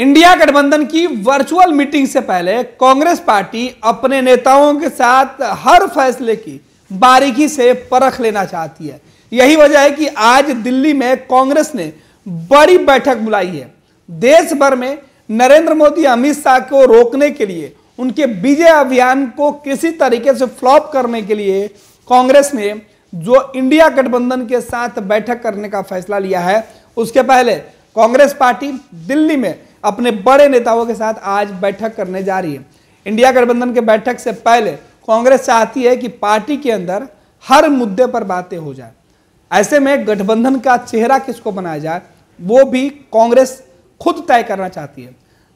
India गठबंधन की virtual meeting से पहले कांग्रेस पार्टी अपने नेताओं के साथ हर फैसले की बारीकी से परख लेना चाहती है यही वजह है कि आज दिल्ली में कांग्रेस ने बड़ी बैठक बुलाई है देश भर में नरेंद्र मोदी अमित शाह को रोकने के लिए उनके विजय अभियान को किसी तरीके से फ्लॉप करने के लिए कांग्रेस ने जो इंडिया गठबंधन के साथ बैठक करने का फैसला लिया है उसके पहले कांग्रेस पार्टी दिल्ली में अपने बड़े नेताओं के साथ आज बैठक करने जा रही है इंडिया गठबंधन के बैठक से पहले कांग्रेस चाहती है कि पार्टी के अंदर हर मुद्दे पर बातें हो जाए ऐसे में गठबंधन का चेहरा किसको बनाया जाए वो भी कांग्रेस खुद तय करना चाहती है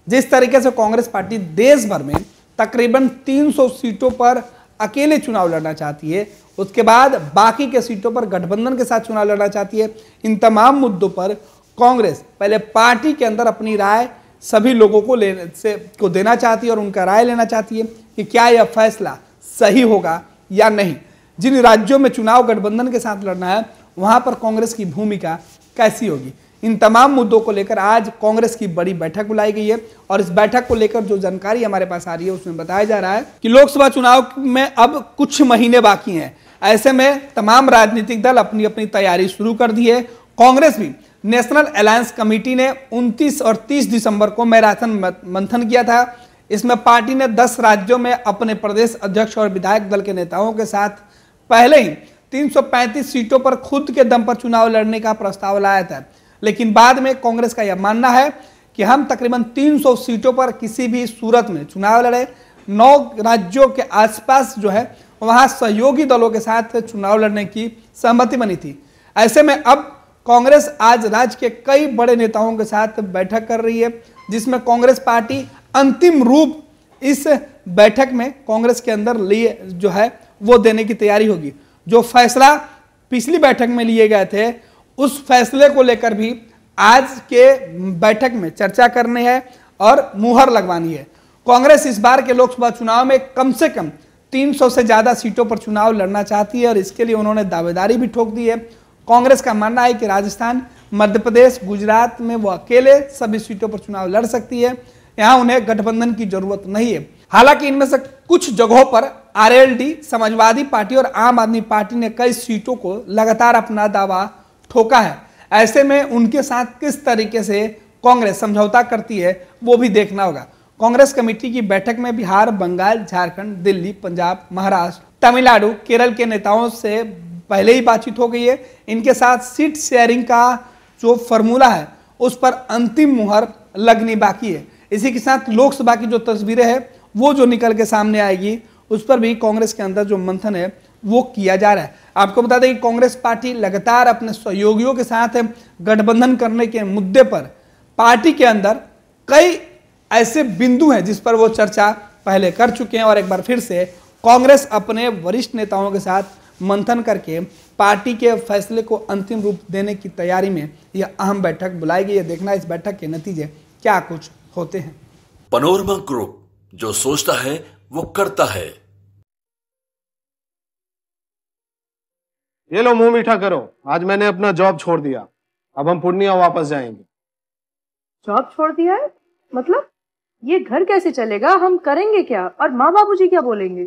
जिस तरीके से कांग्रेस पार्टी देश भर में तकरीबन 300 सीटों पर अकेले चुनाव लड़ना चाहती है उसके बाद बाकी के सीटों पर गठबंधन के साथ चुनाव लड़ना चाहती है इन तमाम मुद्दों पर कांग्रेस पहले पार्टी के अंदर अपनी राय सभी लोगों को लेने से को देना चाहती है और उनका राय लेना चाहती है कि क्या यह फैसला सही होगा या नहीं जिन राज्यों में चुनाव गठबंधन के साथ लड़ना है वहां पर कांग्रेस की भूमिका कैसी होगी इन तमाम मुद्दों को लेकर आज कांग्रेस की बड़ी बैठक बुलाई गई है और इस बैठक को लेकर जो जानकारी हमारे पास आ रही है उसमें बताया जा रहा है कि लोकसभा चुनाव में अब कुछ महीने बाकी हैं ऐसे में तमाम राजनीतिक दल अपनी अपनी तैयारी शुरू कर दी है कांग्रेस भी नेशनल अलायंस कमेटी ने 29 और 30 दिसंबर को मैराथन मंथन किया था इसमें पार्टी ने 10 राज्यों में अपने प्रदेश अध्यक्ष और विधायक दल के नेताओं के साथ पहले ही 335 सीटों पर खुद के दम पर चुनाव लड़ने का प्रस्ताव लाया था लेकिन बाद में कांग्रेस का यह मानना है कि हम तकरीबन 300 सीटों पर किसी भी सूरत में चुनाव लड़े नौ राज्यों के आसपास जो है वहाँ सहयोगी दलों के साथ चुनाव लड़ने की सहमति बनी थी ऐसे में अब कांग्रेस आज राज्य के कई बड़े नेताओं के साथ बैठक कर रही है जिसमें कांग्रेस पार्टी अंतिम रूप इस बैठक में कांग्रेस के अंदर लिए जो है वो देने की तैयारी होगी जो फैसला पिछली बैठक में लिए गए थे उस फैसले को लेकर भी आज के बैठक में चर्चा करनी है और मुहर लगवानी है कांग्रेस इस बार के लोकसभा चुनाव में कम से कम 300 से ज़्यादा सीटों पर चुनाव लड़ना चाहती है और इसके लिए उन्होंने दावेदारी भी ठोक दी है कांग्रेस का मानना है कि राजस्थान मध्य प्रदेश गुजरात में वो अकेले सभी सीटों पर चुनाव लड़ सकती है यहाँ उन्हें गठबंधन की जरूरत नहीं है हालांकि इनमें से कुछ जगहों पर आरएलडी समाजवादी पार्टी और आम आदमी पार्टी ने कई सीटों को लगातार अपना दावा ठोका है ऐसे में उनके साथ किस तरीके से कांग्रेस समझौता करती है वो भी देखना होगा कांग्रेस कमेटी की बैठक में बिहार बंगाल झारखंड दिल्ली पंजाब महाराष्ट्र तमिलनाडु केरल के नेताओं से पहले ही बातचीत हो गई है इनके साथ सीट शेयरिंग का जो फॉर्मूला है उस पर अंतिम मुहर लगनी बाकी है इसी के साथ लोकसभा की जो तस्वीरें हैं वो जो निकल के सामने आएगी उस पर भी कांग्रेस के अंदर जो मंथन है वो किया जा रहा है आपको बता दें कि कांग्रेस पार्टी लगातार अपने सहयोगियों के साथ गठबंधन करने के मुद्दे पर पार्टी के अंदर कई ऐसे बिंदु हैं जिस पर वो चर्चा पहले कर चुके हैं और एक बार फिर से कांग्रेस अपने वरिष्ठ नेताओं के साथ मंथन करके पार्टी के फैसले को अंतिम रूप देने की तैयारी में यह अहम बैठक बुलाई गई है देखना इस बैठक के नतीजे क्या कुछ होते हैं पनोरमा ग्रुप जो सोचता है वो करता है ये लो मुंह मीठा करो आज मैंने अपना जॉब छोड़ दिया अब हम पूर्णिया वापस जाएंगे जॉब छोड़ दिया है मतलब ये घर कैसे चलेगा हम करेंगे क्या और माँ बाबू जी क्या बोलेंगे